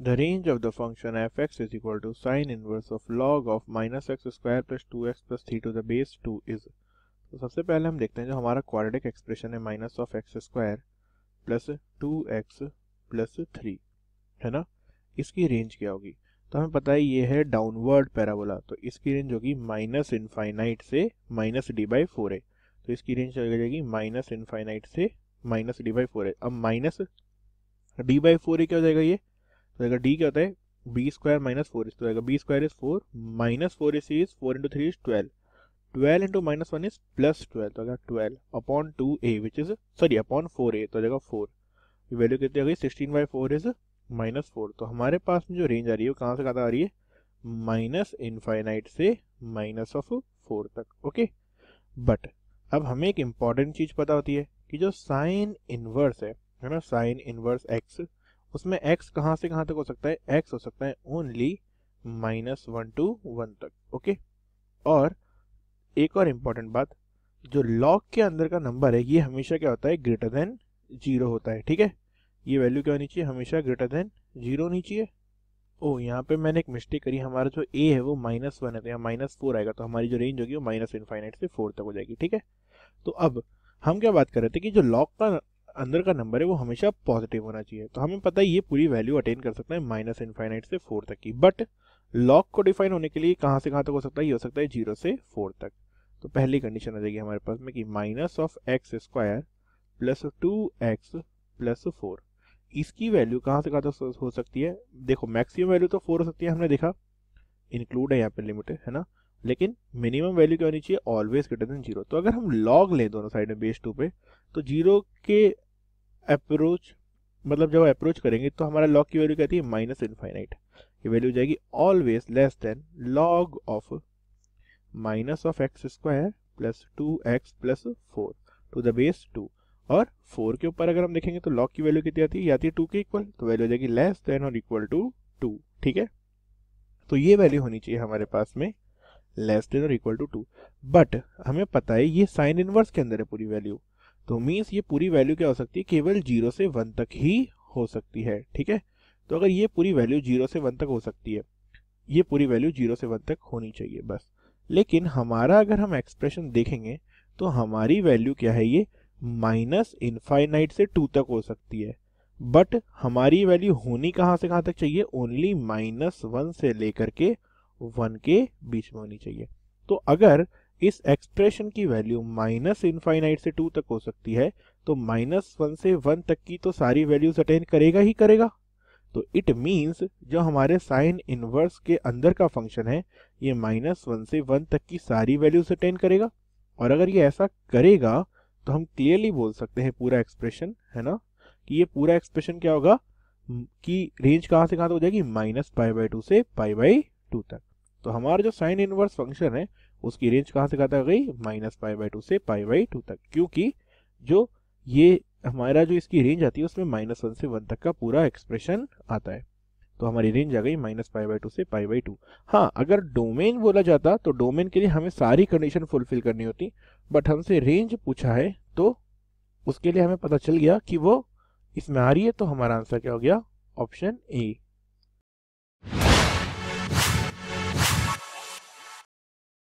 The range of the function fx is equal to sine inverse of log of minus x square plus two x plus three to the base two is तो सबसे पहले हम देखते हैं जो हमारा quadratic expression है minus of x square plus two x plus three है ना इसकी रेंज क्या होगी तो हमें पता है ये है डाउनवर्ड पैराबोला तो इसकी रेंज होगी माइनस इनफाइनाइट से minus D by four a तो इसकी रेंज हो जाएगी माइनस इनफाइनाइट से minus D by four a अब minus D by four a क्या हो जाएगा ये तो अगर डी क्या होता है b square minus four is तो आएगा b square is four minus four is c is four into three is twelve twelve into minus one is plus twelve तो आएगा twelve upon two a which is sorry upon four a तो आ जाएगा four ये value कितनी आ गई sixteen by four is minus four तो हमारे पास में जो रेंज आ रही है वो कहाँ से कहाँ आ रही है माइनस इनफाइनाइट से माइनस ऑफ फोर तक ओके बट अब हमें एक इम्पॉर्टेंट चीज़ पता होती है कि जो साइन इनवर्स है है ना साइन इनवर्स एक्स उसमें x कहाँ से कहाँ तक हो सकता है x हो सकता है only minus one two one तक ओके और एक और इम्पॉर्टेंट बात जो लॉग के अंदर का नंबर है ये हमेशा क्या होता है ग्रेटर देन जीरो होता है ठीक है ये वैल्यू क्या होनी चाहिए हमेशा ग्रेटर देन जीरो होनी चाहिए ओ यहाँ पे मैंने एक मिस्टेक करी हमारा जो ए है वो माइनस वन है तो यहाँ माइनस फोर आएगा तो हमारी जो रेंज होगी वो माइनस इनफाइनाइट से फोर तक हो जाएगी ठीक है तो अब हम क्या बात कर रहे थे कि जो लॉग का अंदर का नंबर है वो हमेशा पॉजिटिव होना चाहिए तो हमें पता है ये पूरी वैल्यू अटेन कर सकता है माइनस इनफाइनाइट से फोर तक की बट लॉक को डिफाइन होने के लिए कहाँ से कहाँ तक हो सकता है ये हो सकता है जीरो से फोर तक तो पहली कंडीशन आ जाएगी हमारे पास में कि minus of x square plus two x plus four इसकी वैल्यू कहाँ से कहाँ तक हो सकती है देखो मैक्सिमम वैल्यू तो फोर हो सकती है हमने देखा इंक्लूड है यहाँ पे लिमिट है ना लेकिन मिनिमम वैल्यू क्या होनी चाहिए ऑलवेज ग्रेटर देन जीरो तो अगर हम लॉग लें दोनों साइड में बेस टू पे तो जीरो के अप्रोच मतलब जब अप्रोच करेंगे तो हमारा लॉग की वैल्यू क्या है माइनस इनफाइनाइट ये वैल्यू जाएगी always less than log of minus of x square plus two x plus four to the base two और फोर के ऊपर अगर हम देखेंगे तो लॉग की वैल्यू कितनी आती है आती है टू के इक्वल तो वैल्यू हो जाएगी लेस देन और इक्वल टू टू ठीक है तो ये वैल्यू होनी चाहिए हमारे पास में लेस देन और इक्वल टू टू बट हमें पता है ये साइन इनवर्स के अंदर है पूरी वैल्यू तो मीन्स ये पूरी वैल्यू क्या हो सकती है केवल जीरो से वन तक ही हो सकती है ठीक है तो अगर ये पूरी वैल्यू जीरो से वन तक हो सकती है ये पूरी वैल्यू जीरो से वन तक होनी चाहिए बस लेकिन हमारा अगर हम एक्सप्रेशन देखेंगे तो हमारी वैल्यू क्या है ये माइनस इनफाइनाइट से टू तक हो सकती है बट हमारी वैल्यू होनी कहाँ से कहाँ तक चाहिए ओनली माइनस वन से लेकर के वन के बीच में होनी चाहिए तो अगर इस एक्सप्रेशन की वैल्यू माइनस इनफाइनाइट से टू तक हो सकती है तो माइनस वन से वन तक की तो सारी वैल्यूज अटेन करेगा ही करेगा तो इट मीन्स जो हमारे साइन इनवर्स के अंदर का फंक्शन है ये माइनस वन से वन तक की सारी वैल्यूज अटेन करेगा और अगर ये ऐसा करेगा तो हम क्लियरली बोल सकते हैं पूरा एक्सप्रेशन है ना कि ये पूरा एक्सप्रेशन क्या होगा कि रेंज कहाँ से कहाँ तक हो जाएगी माइनस पाई बाई टू से पाई बाई टू तक तो हमारा जो साइन इनवर्स फंक्शन है उसकी रेंज कहाँ से कहाँ तक गई माइनस पाई बाई टू से पाई बाई टू तक क्योंकि जो ये हमारा जो इसकी रेंज आती है उसमें माइनस वन से वन तक का पूरा एक्सप्रेशन आता है तो हमारी रेंज आ गई माइनस पाई बाई टू से पाई बाई टू हाँ अगर डोमेन बोला जाता तो डोमेन के लिए हमें सारी कंडीशन फुलफिल करनी होती बट हमसे रेंज पूछा है तो उसके लिए हमें पता चल गया कि वो इसमें आ रही है तो हमारा आंसर क्या हो गया ऑप्शन ए